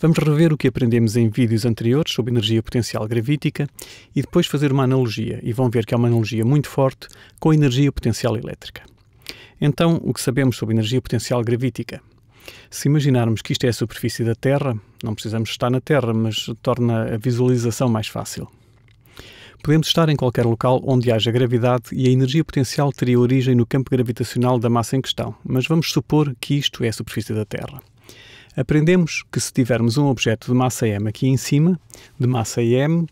Vamos rever o que aprendemos em vídeos anteriores sobre energia potencial gravítica e depois fazer uma analogia, e vão ver que é uma analogia muito forte com a energia potencial elétrica. Então, o que sabemos sobre energia potencial gravítica? Se imaginarmos que isto é a superfície da Terra, não precisamos estar na Terra, mas torna a visualização mais fácil. Podemos estar em qualquer local onde haja gravidade e a energia potencial teria origem no campo gravitacional da massa em questão, mas vamos supor que isto é a superfície da Terra. Aprendemos que se tivermos um objeto de massa m aqui em cima, de massa m,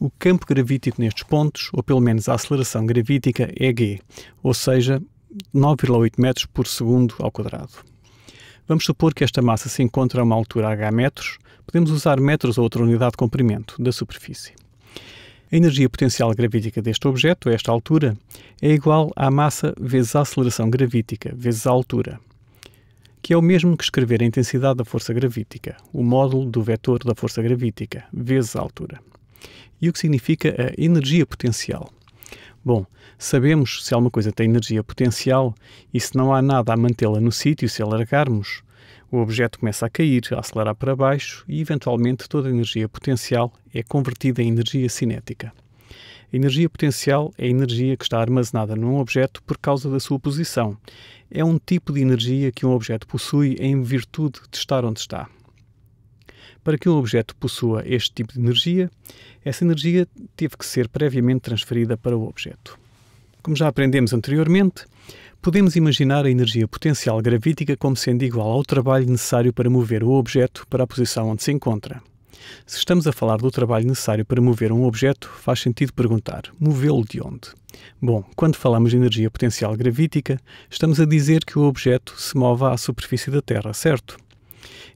o campo gravítico nestes pontos, ou pelo menos a aceleração gravítica, é g, ou seja, 9,8 metros por segundo ao quadrado. Vamos supor que esta massa se encontra a uma altura h metros, podemos usar metros ou outra unidade de comprimento da superfície. A energia potencial gravítica deste objeto, a esta altura, é igual à massa vezes a aceleração gravítica, vezes a altura que é o mesmo que escrever a intensidade da força gravítica, o módulo do vetor da força gravítica, vezes a altura. E o que significa a energia potencial? Bom, sabemos se alguma coisa tem energia potencial e se não há nada a mantê-la no sítio se alargarmos, o objeto começa a cair, a acelerar para baixo e, eventualmente, toda a energia potencial é convertida em energia cinética. A energia potencial é a energia que está armazenada num objeto por causa da sua posição. É um tipo de energia que um objeto possui em virtude de estar onde está. Para que um objeto possua este tipo de energia, essa energia teve que ser previamente transferida para o objeto. Como já aprendemos anteriormente, podemos imaginar a energia potencial gravítica como sendo igual ao trabalho necessário para mover o objeto para a posição onde se encontra. Se estamos a falar do trabalho necessário para mover um objeto, faz sentido perguntar: movê-lo de onde? Bom, quando falamos de energia potencial gravítica, estamos a dizer que o objeto se move à superfície da Terra, certo?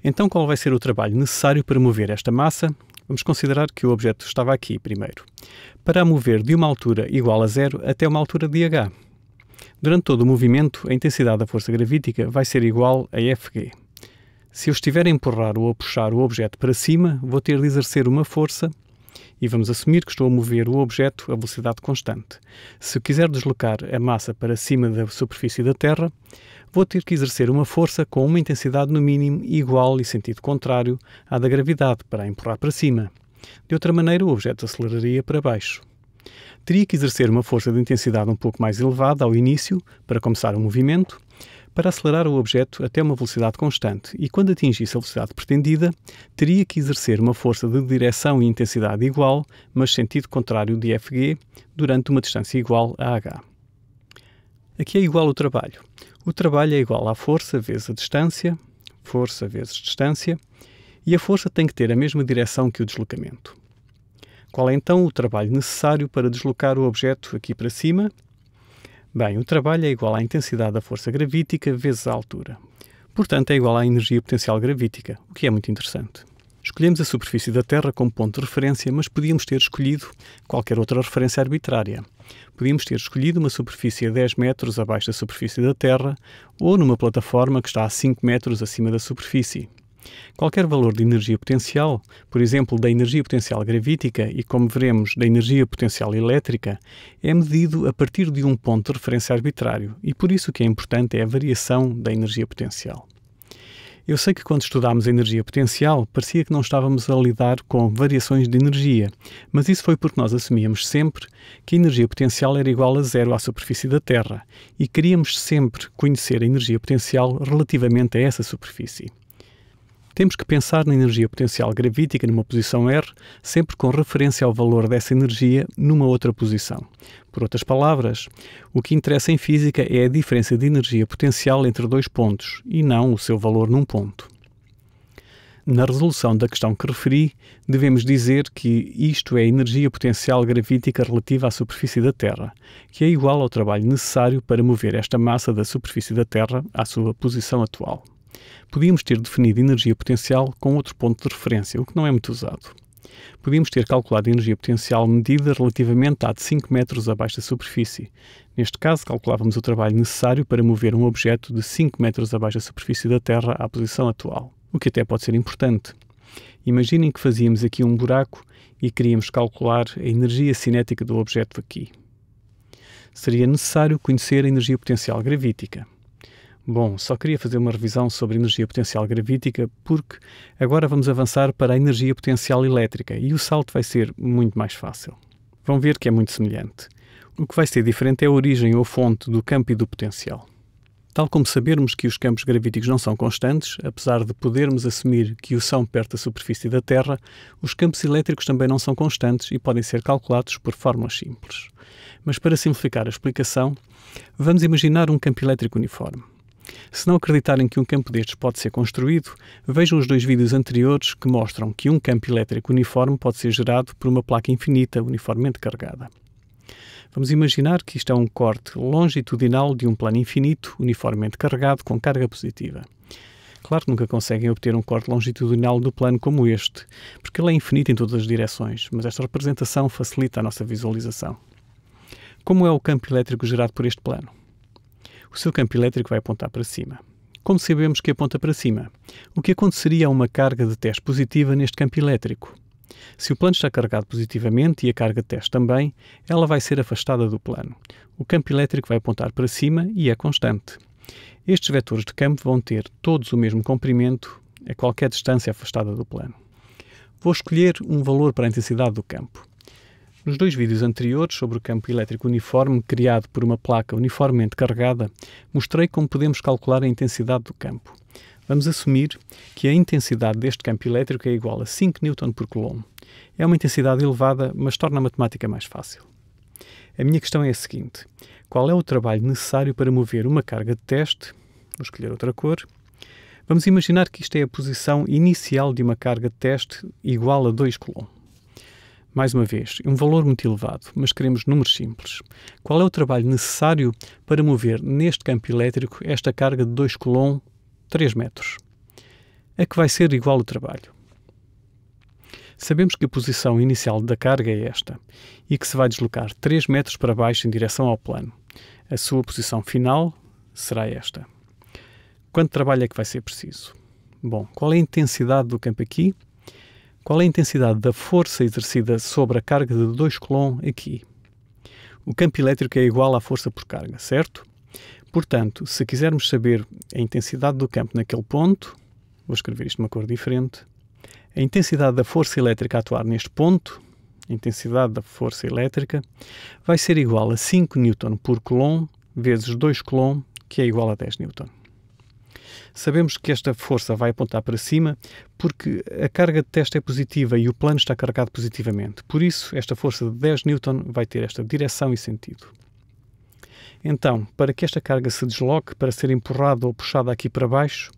Então, qual vai ser o trabalho necessário para mover esta massa? Vamos considerar que o objeto estava aqui primeiro. Para a mover de uma altura igual a zero até uma altura de h. Durante todo o movimento, a intensidade da força gravítica vai ser igual a Fg. Se eu estiver a empurrar ou a puxar o objeto para cima, vou ter de exercer uma força e vamos assumir que estou a mover o objeto a velocidade constante. Se quiser deslocar a massa para cima da superfície da Terra, vou ter que exercer uma força com uma intensidade no mínimo igual e sentido contrário à da gravidade para a empurrar para cima. De outra maneira, o objeto aceleraria para baixo. Teria que exercer uma força de intensidade um pouco mais elevada ao início para começar o movimento para acelerar o objeto até uma velocidade constante e, quando atingisse a velocidade pretendida, teria que exercer uma força de direção e intensidade igual, mas sentido contrário de Fg, durante uma distância igual a h. Aqui é igual o trabalho. O trabalho é igual à força vezes a distância, força vezes distância, e a força tem que ter a mesma direção que o deslocamento. Qual é então o trabalho necessário para deslocar o objeto aqui para cima Bem, o trabalho é igual à intensidade da força gravítica vezes a altura. Portanto, é igual à energia potencial gravítica, o que é muito interessante. Escolhemos a superfície da Terra como ponto de referência, mas podíamos ter escolhido qualquer outra referência arbitrária. Podíamos ter escolhido uma superfície a 10 metros abaixo da superfície da Terra ou numa plataforma que está a 5 metros acima da superfície. Qualquer valor de energia potencial, por exemplo, da energia potencial gravítica e, como veremos, da energia potencial elétrica, é medido a partir de um ponto de referência arbitrário e por isso o que é importante é a variação da energia potencial. Eu sei que quando estudámos a energia potencial, parecia que não estávamos a lidar com variações de energia, mas isso foi porque nós assumíamos sempre que a energia potencial era igual a zero à superfície da Terra e queríamos sempre conhecer a energia potencial relativamente a essa superfície. Temos que pensar na energia potencial gravítica numa posição R, sempre com referência ao valor dessa energia numa outra posição. Por outras palavras, o que interessa em física é a diferença de energia potencial entre dois pontos e não o seu valor num ponto. Na resolução da questão que referi, devemos dizer que isto é a energia potencial gravítica relativa à superfície da Terra, que é igual ao trabalho necessário para mover esta massa da superfície da Terra à sua posição atual. Podíamos ter definido energia potencial com outro ponto de referência, o que não é muito usado. Podíamos ter calculado a energia potencial medida relativamente à de 5 metros abaixo da superfície. Neste caso, calculávamos o trabalho necessário para mover um objeto de 5 metros abaixo da superfície da Terra à posição atual, o que até pode ser importante. Imaginem que fazíamos aqui um buraco e queríamos calcular a energia cinética do objeto aqui. Seria necessário conhecer a energia potencial gravítica. Bom, só queria fazer uma revisão sobre energia potencial gravítica, porque agora vamos avançar para a energia potencial elétrica e o salto vai ser muito mais fácil. Vão ver que é muito semelhante. O que vai ser diferente é a origem ou fonte do campo e do potencial. Tal como sabermos que os campos gravíticos não são constantes, apesar de podermos assumir que o são perto da superfície da Terra, os campos elétricos também não são constantes e podem ser calculados por fórmulas simples. Mas para simplificar a explicação, vamos imaginar um campo elétrico uniforme. Se não acreditarem que um campo destes pode ser construído, vejam os dois vídeos anteriores que mostram que um campo elétrico uniforme pode ser gerado por uma placa infinita uniformemente carregada. Vamos imaginar que isto é um corte longitudinal de um plano infinito uniformemente carregado com carga positiva. Claro que nunca conseguem obter um corte longitudinal do plano como este, porque ele é infinito em todas as direções, mas esta representação facilita a nossa visualização. Como é o campo elétrico gerado por este plano? o seu campo elétrico vai apontar para cima. Como sabemos que aponta para cima? O que aconteceria a uma carga de teste positiva neste campo elétrico? Se o plano está carregado positivamente e a carga de teste também, ela vai ser afastada do plano. O campo elétrico vai apontar para cima e é constante. Estes vetores de campo vão ter todos o mesmo comprimento a qualquer distância afastada do plano. Vou escolher um valor para a intensidade do campo. Nos dois vídeos anteriores sobre o campo elétrico uniforme criado por uma placa uniformemente carregada, mostrei como podemos calcular a intensidade do campo. Vamos assumir que a intensidade deste campo elétrico é igual a 5 N por Coulomb. É uma intensidade elevada, mas torna a matemática mais fácil. A minha questão é a seguinte: qual é o trabalho necessário para mover uma carga de teste? Vou escolher outra cor. Vamos imaginar que isto é a posição inicial de uma carga de teste igual a 2 Coulomb. Mais uma vez, um valor muito elevado, mas queremos números simples. Qual é o trabalho necessário para mover neste campo elétrico esta carga de 2 Coulomb 3 metros? A que vai ser igual o trabalho? Sabemos que a posição inicial da carga é esta e que se vai deslocar 3 metros para baixo em direção ao plano. A sua posição final será esta. Quanto trabalho é que vai ser preciso? Bom, qual é a intensidade do campo aqui? qual é a intensidade da força exercida sobre a carga de 2 Coulomb aqui. O campo elétrico é igual à força por carga, certo? Portanto, se quisermos saber a intensidade do campo naquele ponto, vou escrever isto de uma cor diferente, a intensidade da força elétrica a atuar neste ponto, a intensidade da força elétrica, vai ser igual a 5 N por Coulomb vezes 2 Coulomb, que é igual a 10 N. Sabemos que esta força vai apontar para cima porque a carga de teste é positiva e o plano está carregado positivamente. Por isso, esta força de 10 N vai ter esta direção e sentido. Então, para que esta carga se desloque, para ser empurrada ou puxada aqui para baixo,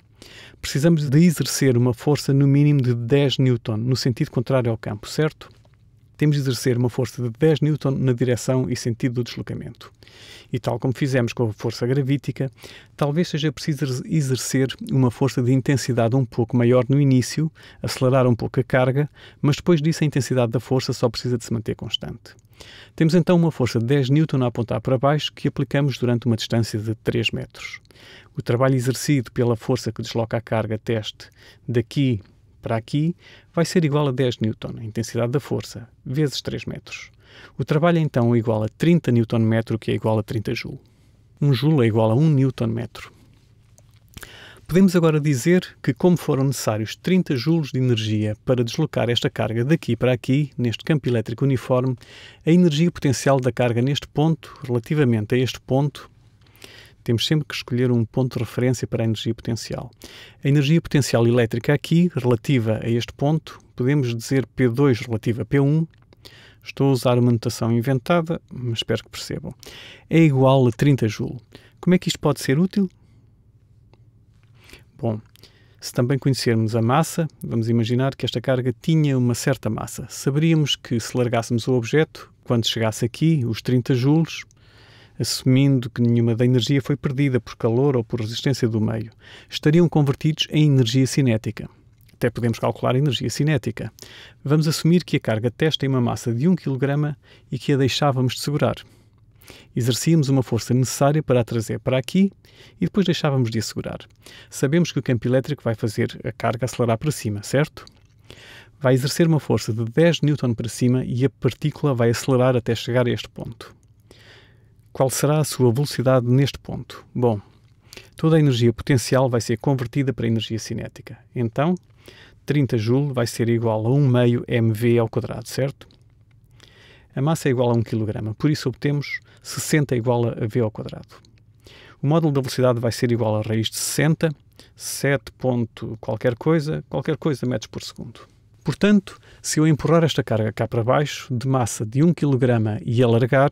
precisamos de exercer uma força no mínimo de 10 N, no sentido contrário ao campo, certo? temos de exercer uma força de 10 N na direção e sentido do deslocamento. E tal como fizemos com a força gravítica, talvez seja preciso exercer uma força de intensidade um pouco maior no início, acelerar um pouco a carga, mas depois disso a intensidade da força só precisa de se manter constante. Temos então uma força de 10 N a apontar para baixo que aplicamos durante uma distância de 3 metros. O trabalho exercido pela força que desloca a carga teste daqui para aqui vai ser igual a 10 N, a intensidade da força, vezes 3 metros. O trabalho então é igual a 30 Nm, que é igual a 30 Joule. 1 Joule é igual a 1 Nm. Podemos agora dizer que, como foram necessários 30 joules de energia para deslocar esta carga daqui para aqui, neste campo elétrico uniforme, a energia potencial da carga neste ponto, relativamente a este ponto, temos sempre que escolher um ponto de referência para a energia potencial. A energia potencial elétrica aqui, relativa a este ponto, podemos dizer P2 relativa a P1. Estou a usar uma notação inventada, mas espero que percebam. É igual a 30 Joule. Como é que isto pode ser útil? Bom, se também conhecermos a massa, vamos imaginar que esta carga tinha uma certa massa. Saberíamos que se largássemos o objeto, quando chegasse aqui, os 30 joules, assumindo que nenhuma da energia foi perdida por calor ou por resistência do meio, estariam convertidos em energia cinética. Até podemos calcular a energia cinética. Vamos assumir que a carga testa em é uma massa de 1 kg e que a deixávamos de segurar. Exercíamos uma força necessária para a trazer para aqui e depois deixávamos de a segurar. Sabemos que o campo elétrico vai fazer a carga acelerar para cima, certo? Vai exercer uma força de 10 N para cima e a partícula vai acelerar até chegar a este ponto. Qual será a sua velocidade neste ponto? Bom, toda a energia potencial vai ser convertida para energia cinética. Então, 30 Joule vai ser igual a 1 meio mv ao quadrado, certo? A massa é igual a 1 kg, por isso obtemos 60 igual a v ao quadrado. O módulo da velocidade vai ser igual a raiz de 60, 7 ponto qualquer coisa, qualquer coisa metros por segundo. Portanto, se eu empurrar esta carga cá para baixo, de massa de 1 kg e alargar,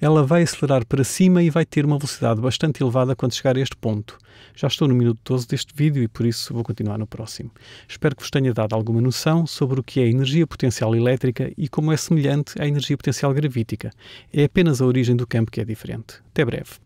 ela vai acelerar para cima e vai ter uma velocidade bastante elevada quando chegar a este ponto. Já estou no minuto 12 deste vídeo e por isso vou continuar no próximo. Espero que vos tenha dado alguma noção sobre o que é energia potencial elétrica e como é semelhante à energia potencial gravítica. É apenas a origem do campo que é diferente. Até breve.